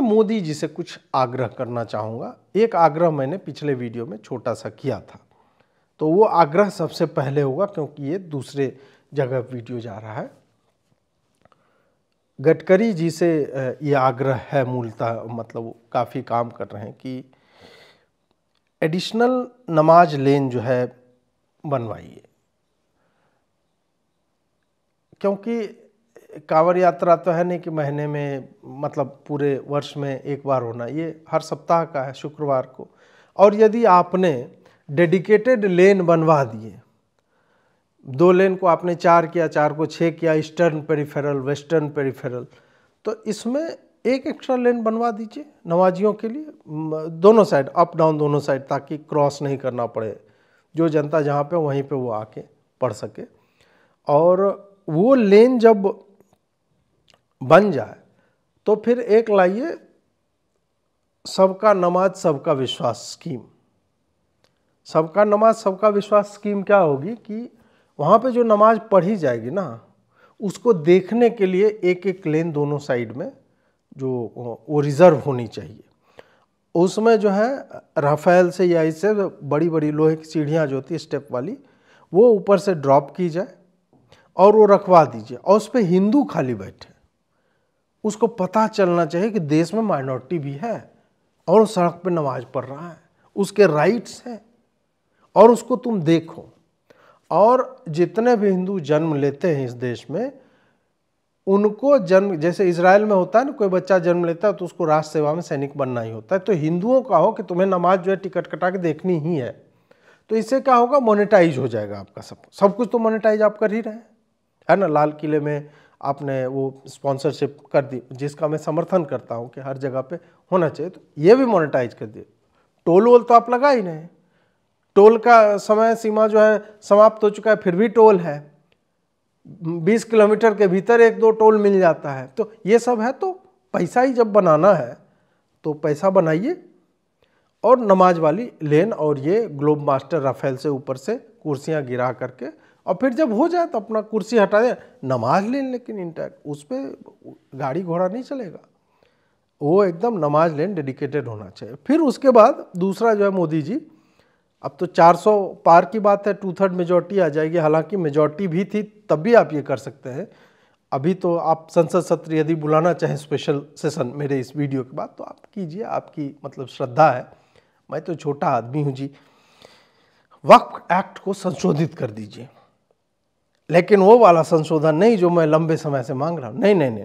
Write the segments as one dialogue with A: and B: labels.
A: मैं मोदी जी से कुछ आग्रह करना चाहूँगा एक आग्रह मैंने पिछले वीडियो में छोटा सा किया था तो वो आग्रह सबसे पहले होगा क्योंकि ये दूसरे जगह वीडियो जा रहा है गडकरी जी से ये आग्रह है मूलतः मतलब काफ़ी काम कर रहे हैं कि एडिशनल नमाज लेन जो है बनवाइए क्योंकि कांवर यात्रा तो है नहीं कि महीने में मतलब पूरे वर्ष में एक बार होना ये हर सप्ताह का है शुक्रवार को और यदि आपने डेडिकेटेड लेन बनवा दिए दो लेन को आपने चार किया चार को छः किया ईस्टर्न पेरीफेरल वेस्टर्न पेरीफेरल तो इसमें एक एक्स्ट्रा लेन बनवा दीजिए नवाजियों के लिए दोनों साइड अप डाउन दोनों साइड ताकि क्रॉस नहीं करना पड़े जो जनता जहाँ पे वहीं पे वो आके पढ़ सके और वो लेन जब बन जाए तो फिर एक लाइए सबका नमाज सबका विश्वास स्कीम सबका नमाज सबका विश्वास स्कीम क्या होगी कि वहाँ पे जो नमाज पढ़ी जाएगी ना उसको देखने के लिए एक एक लेन दोनों साइड में जो वो रिज़र्व होनी चाहिए उसमें जो है राफेल से या इससे बड़ी बड़ी लोहे की सीढ़ियाँ जो होती स्टेप वाली वो ऊपर से ड्रॉप की जाए और वो रखवा दीजिए और उस पर हिंदू खाली बैठे उसको पता चलना चाहिए कि देश में माइनॉरिटी भी है और सड़क पे नमाज पढ़ रहा है उसके राइट्स हैं और उसको तुम देखो और जितने भी हिंदू जन्म लेते हैं इस देश में उनको जन्म जैसे इसराइल में होता है ना कोई बच्चा जन्म लेता है तो उसको राष्ट्र सेवा में सैनिक बनना ही होता है तो हिंदुओं का हो कि तुम्हें नमाज जो है टिकट कटा के देखनी ही है तो इससे क्या होगा मोनेटाइज हो जाएगा आपका सब सब कुछ तो मोनेटाइज आप कर ही रहे हैं है ना लाल किले में आपने वो स्पॉन्सरशिप कर दी जिसका मैं समर्थन करता हूँ कि हर जगह पे होना चाहिए तो ये भी मोनेटाइज कर दिए टोल वोल तो आप लगा ही नहीं टोल का समय सीमा जो है समाप्त हो चुका है फिर भी टोल है 20 किलोमीटर के भीतर एक दो टोल मिल जाता है तो ये सब है तो पैसा ही जब बनाना है तो पैसा बनाइए और नमाज वाली लेन और ये ग्लोब मास्टर राफेल से ऊपर से कुर्सियाँ गिरा करके और फिर जब हो जाए तो अपना कुर्सी हटा दें नमाज लें लेकिन इंटैक्ट उस पर गाड़ी घोड़ा नहीं चलेगा वो एकदम नमाज लें डेडिकेटेड होना चाहिए फिर उसके बाद दूसरा जो है मोदी जी अब तो 400 पार की बात है टू थर्ड मेजोरिटी आ जाएगी हालांकि मेजोरिटी भी थी तब भी आप ये कर सकते हैं अभी तो आप संसद सत्र यदि बुलाना चाहें स्पेशल सेशन मेरे इस वीडियो के बाद तो आप कीजिए आपकी मतलब श्रद्धा है मैं तो छोटा आदमी हूँ जी वक्फ एक्ट को संशोधित कर दीजिए लेकिन वो वाला संशोधन नहीं जो मैं लंबे समय से मांग रहा हूं नहीं नहीं नहीं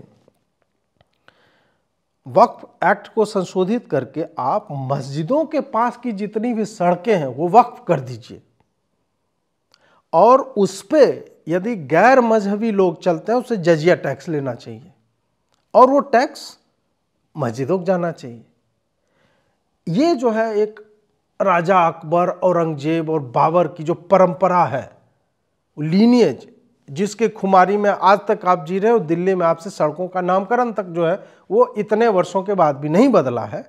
A: वक्फ एक्ट को संशोधित करके आप मस्जिदों के पास की जितनी भी सड़कें हैं वो वक्फ कर दीजिए और उस पर यदि गैर मजहबी लोग चलते हैं उसे जजिया टैक्स लेना चाहिए और वो टैक्स मस्जिदों को जाना चाहिए ये जो है एक राजा अकबर औरंगजेब और बाबर की जो परंपरा है लीनियज जिसके खुमारी में आज तक आप जी रहे हो दिल्ली में आपसे सड़कों का नामकरण तक जो है वो इतने वर्षों के बाद भी नहीं बदला है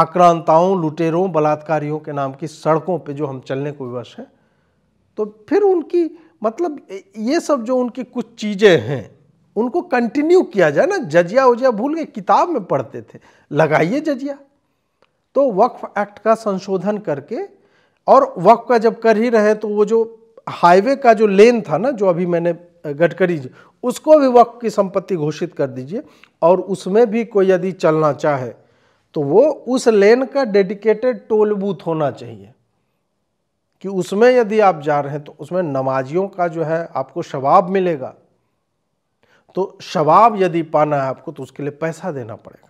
A: आक्रांताओं लुटेरों बलात्कारियों के नाम की सड़कों पे जो हम चलने को विवश हैं तो फिर उनकी मतलब ये सब जो उनकी कुछ चीज़ें हैं उनको कंटिन्यू किया जाए ना जजिया उजिया भूल गए किताब में पढ़ते थे लगाइए जजिया तो वक्फ एक्ट का संशोधन करके और वक्फ का जब कर ही रहे तो वो जो हाईवे का जो लेन था ना जो अभी मैंने गडकरी जी उसको भी वक्त की संपत्ति घोषित कर दीजिए और उसमें भी कोई यदि चलना चाहे तो वो उस लेन का डेडिकेटेड टोल बूथ होना चाहिए कि उसमें यदि आप जा रहे हैं तो उसमें नमाजियों का जो है आपको शवाब मिलेगा तो शवाब यदि पाना है आपको तो उसके लिए पैसा देना पड़ेगा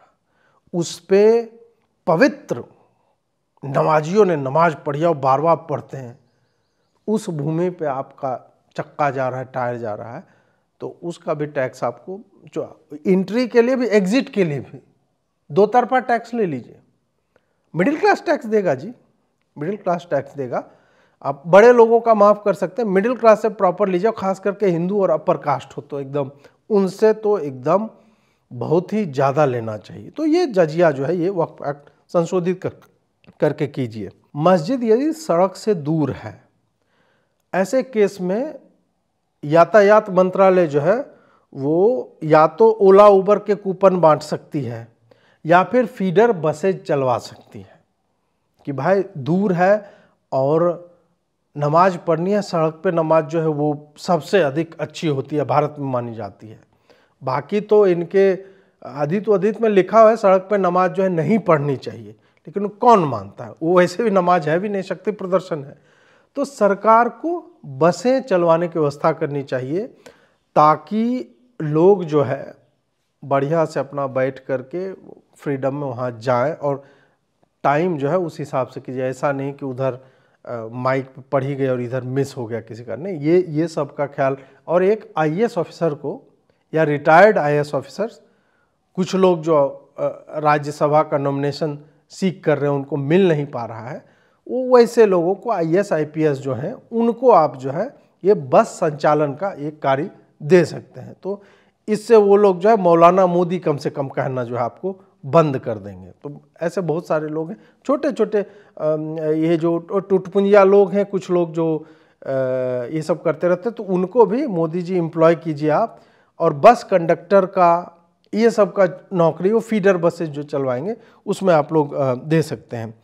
A: उस पर पवित्र नमाजियों ने नमाज पढ़ी और बार बार पढ़ते हैं उस भूमि पे आपका चक्का जा रहा है टायर जा रहा है तो उसका भी टैक्स आपको जो इंट्री के लिए भी एग्जिट के लिए भी दो तरफा टैक्स ले लीजिए मिडिल क्लास टैक्स देगा जी मिडिल क्लास टैक्स देगा आप बड़े लोगों का माफ़ कर सकते हैं मिडिल क्लास से प्रॉपर लीजिए खास करके हिंदू और अपर कास्ट हो तो एकदम उनसे तो एकदम बहुत ही ज़्यादा लेना चाहिए तो ये जजिया जो है ये वक्फ एक्ट संशोधित कर, करके कीजिए मस्जिद यदि सड़क से दूर है ऐसे केस में यातायात मंत्रालय जो है वो या तो ओला उबर के कूपन बांट सकती है या फिर फीडर बसें चलवा सकती है कि भाई दूर है और नमाज पढ़नी है सड़क पे नमाज जो है वो सबसे अधिक अच्छी होती है भारत में मानी जाती है बाकी तो इनके अधित अधित में लिखा हुआ है सड़क पे नमाज जो है नहीं पढ़नी चाहिए लेकिन कौन मानता है वो ऐसे भी नमाज है भी नहीं शक्ति प्रदर्शन है तो सरकार को बसें चलवाने की व्यवस्था करनी चाहिए ताकि लोग जो है बढ़िया से अपना बैठ करके फ्रीडम में वहाँ जाएं और टाइम जो है उस हिसाब से कीजिए ऐसा नहीं कि उधर माइक पे पढ़ी गई और इधर मिस हो गया किसी का नहीं ये ये सब का ख्याल और एक आईएएस ऑफिसर को या रिटायर्ड आईएएस ऑफिसर्स कुछ लोग जो राज्यसभा का नॉमिनेशन सीख कर रहे हैं उनको मिल नहीं पा रहा है वो वैसे लोगों को I S I P S जो हैं उनको आप जो है ये बस संचालन का एक कार्य दे सकते हैं तो इससे वो लोग जो है मौलाना मोदी कम से कम कहना जो है आपको बंद कर देंगे तो ऐसे बहुत सारे लोग हैं छोटे छोटे ये जो टुटपुंजिया लोग हैं कुछ लोग जो ये सब करते रहते हैं तो उनको भी मोदी जी एम्प्लॉय कीजिए आप और बस कंडक्टर का ये सब का नौकरी वो फीडर बसेज जो चलवाएंगे उसमें आप लोग दे सकते हैं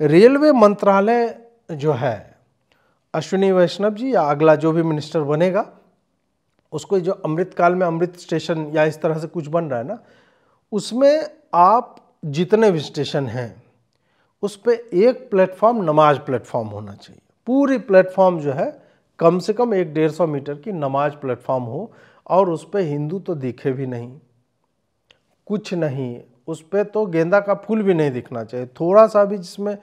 A: रेलवे मंत्रालय जो है अश्विनी वैष्णव जी या अगला जो भी मिनिस्टर बनेगा उसको जो अमृतकाल में अमृत स्टेशन या इस तरह से कुछ बन रहा है ना उसमें आप जितने भी स्टेशन हैं उस पर एक प्लेटफॉर्म नमाज प्लेटफॉर्म होना चाहिए पूरी प्लेटफॉर्म जो है कम से कम एक डेढ़ सौ मीटर की नमाज प्लेटफॉर्म हो और उस पर हिंदू तो दिखे भी नहीं कुछ नहीं उस पर तो गेंदा का फूल भी नहीं दिखना चाहिए थोड़ा सा भी जिसमें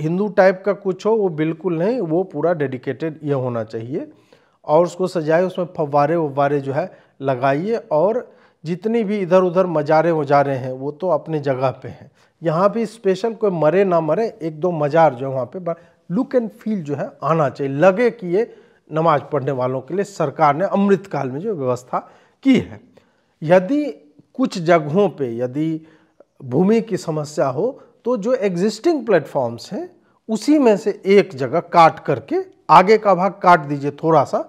A: हिंदू टाइप का कुछ हो वो बिल्कुल नहीं वो पूरा डेडिकेटेड ये होना चाहिए और उसको सजाए उसमें फव्वारे ववारे जो है लगाइए और जितनी भी इधर उधर मजारे वजारे हैं वो तो अपने जगह पे हैं यहाँ भी स्पेशल कोई मरे ना मरे एक दो मजार जो है वहाँ पे लुक एंड फील जो है आना चाहिए लगे कि ये नमाज पढ़ने वालों के लिए सरकार ने अमृतकाल में जो व्यवस्था की है यदि कुछ जगहों पे यदि भूमि की समस्या हो तो जो एग्जिस्टिंग प्लेटफॉर्म्स हैं उसी में से एक जगह काट करके आगे का भाग काट दीजिए थोड़ा सा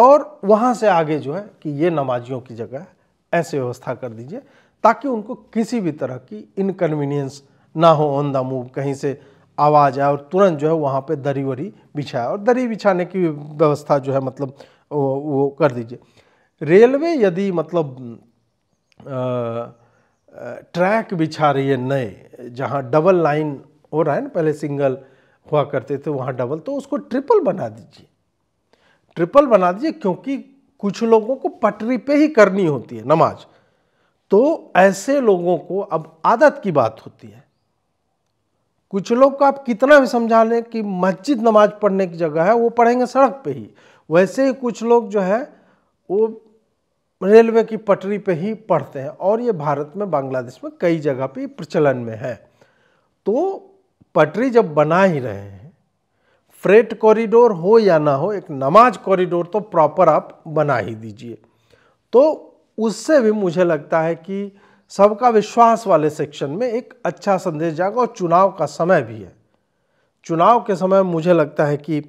A: और वहाँ से आगे जो है कि ये नमाजियों की जगह है ऐसे व्यवस्था कर दीजिए ताकि उनको किसी भी तरह की इनकन्वीनियंस ना हो ऑन द मूव कहीं से आवाज़ आए और तुरंत जो है वहाँ पे दरी वरी बिछाए और दरी बिछाने की व्यवस्था जो है मतलब वो, वो कर दीजिए रेलवे यदि मतलब ट्रैक बिछा रही है नए जहाँ डबल लाइन हो रहा है ना पहले सिंगल हुआ करते थे वहाँ डबल तो उसको ट्रिपल बना दीजिए ट्रिपल बना दीजिए क्योंकि कुछ लोगों को पटरी पे ही करनी होती है नमाज तो ऐसे लोगों को अब आदत की बात होती है कुछ लोग को आप कितना भी समझा लें कि मस्जिद नमाज पढ़ने की जगह है वो पढ़ेंगे सड़क पे ही वैसे ही कुछ लोग जो है वो रेलवे की पटरी पे ही पढ़ते हैं और ये भारत में बांग्लादेश में कई जगह पे प्रचलन में है तो पटरी जब बना ही रहे हैं फ्रेट कॉरिडोर हो या ना हो एक नमाज कॉरिडोर तो प्रॉपर आप बना ही दीजिए तो उससे भी मुझे लगता है कि सबका विश्वास वाले सेक्शन में एक अच्छा संदेश जाएगा और चुनाव का समय भी है चुनाव के समय मुझे लगता है कि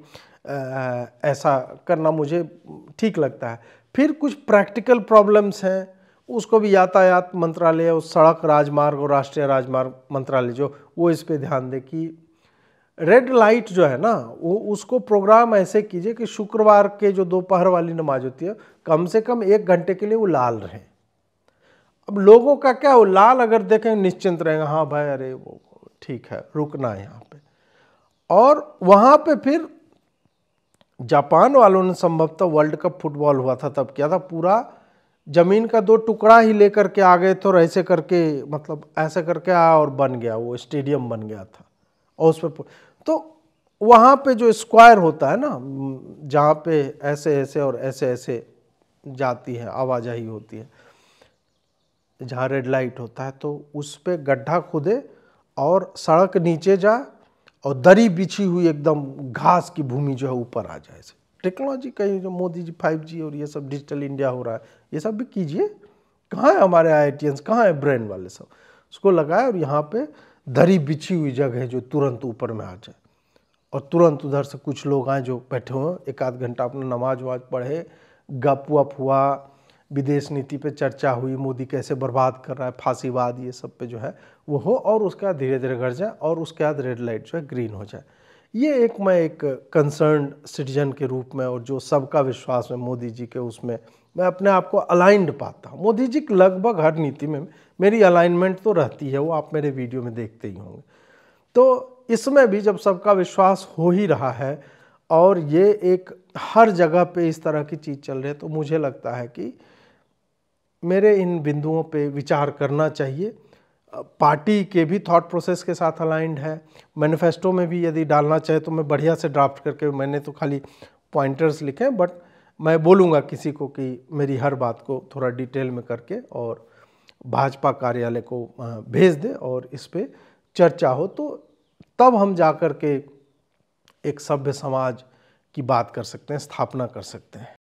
A: ऐसा करना मुझे ठीक लगता है फिर कुछ प्रैक्टिकल प्रॉब्लम्स हैं उसको भी यातायात मंत्रालय और सड़क राजमार्ग और राष्ट्रीय राजमार्ग मंत्रालय जो वो इस पर ध्यान दे कि रेड लाइट जो है ना वो उसको प्रोग्राम ऐसे कीजिए कि शुक्रवार के जो दोपहर वाली नमाज होती है कम से कम एक घंटे के लिए वो लाल रहे अब लोगों का क्या वो लाल अगर देखें निश्चिंत रहेंगे हाँ भाई अरे वो ठीक है रुकना है यहाँ पे और वहाँ पे फिर जापान वालों ने संभवतः वर्ल्ड कप फुटबॉल हुआ था तब क्या था पूरा ज़मीन का दो टुकड़ा ही लेकर के आ गए थे और ऐसे करके मतलब ऐसे करके आया और बन गया वो स्टेडियम बन गया था और उस पर तो वहाँ पे जो स्क्वायर होता है ना जहाँ पे ऐसे ऐसे और ऐसे ऐसे जाती है आवाजाही होती है जहाँ रेड लाइट होता है तो उस पर गड्ढा खुदे और सड़क नीचे जा और दरी बिछी हुई एकदम घास की भूमि जो है ऊपर आ जाए टेक्नोलॉजी कहीं जो मोदी जी फाइव जी और ये सब डिजिटल इंडिया हो रहा है ये सब भी कीजिए कहाँ है हमारे आई आई कहाँ है ब्रेन वाले सब उसको लगाए और यहाँ पे दरी बिछी हुई जगह है जो तुरंत ऊपर में आ जाए और तुरंत उधर से कुछ लोग आए जो बैठे हुए एक आध घंटा अपना नमाज वमाज पढ़े गप वप हुआ विदेश नीति पे चर्चा हुई मोदी कैसे बर्बाद कर रहा है फांसीवाद ये सब पे जो है वो हो और उसके बाद धीरे धीरे घट जाए और उसके बाद रेड लाइट जो है ग्रीन हो जाए ये एक मैं एक कंसर्न सिटीजन के रूप में और जो सबका विश्वास है मोदी जी के उसमें मैं अपने आप को अलाइंड पाता हूँ मोदी जी लगभग हर नीति में मेरी अलाइनमेंट तो रहती है वो आप मेरे वीडियो में देखते ही होंगे तो इसमें भी जब सबका विश्वास हो ही रहा है और ये एक हर जगह पे इस तरह की चीज़ चल रही है तो मुझे लगता है कि मेरे इन बिंदुओं पे विचार करना चाहिए पार्टी के भी थॉट प्रोसेस के साथ अलाइंड है मैनिफेस्टो में भी यदि डालना चाहे तो मैं बढ़िया से ड्राफ्ट करके मैंने तो खाली पॉइंटर्स लिखे हैं बट मैं बोलूँगा किसी को कि मेरी हर बात को थोड़ा डिटेल में करके और भाजपा कार्यालय को भेज दे और इस पर चर्चा हो तो तब हम जा कर के एक सभ्य समाज की बात कर सकते हैं स्थापना कर सकते हैं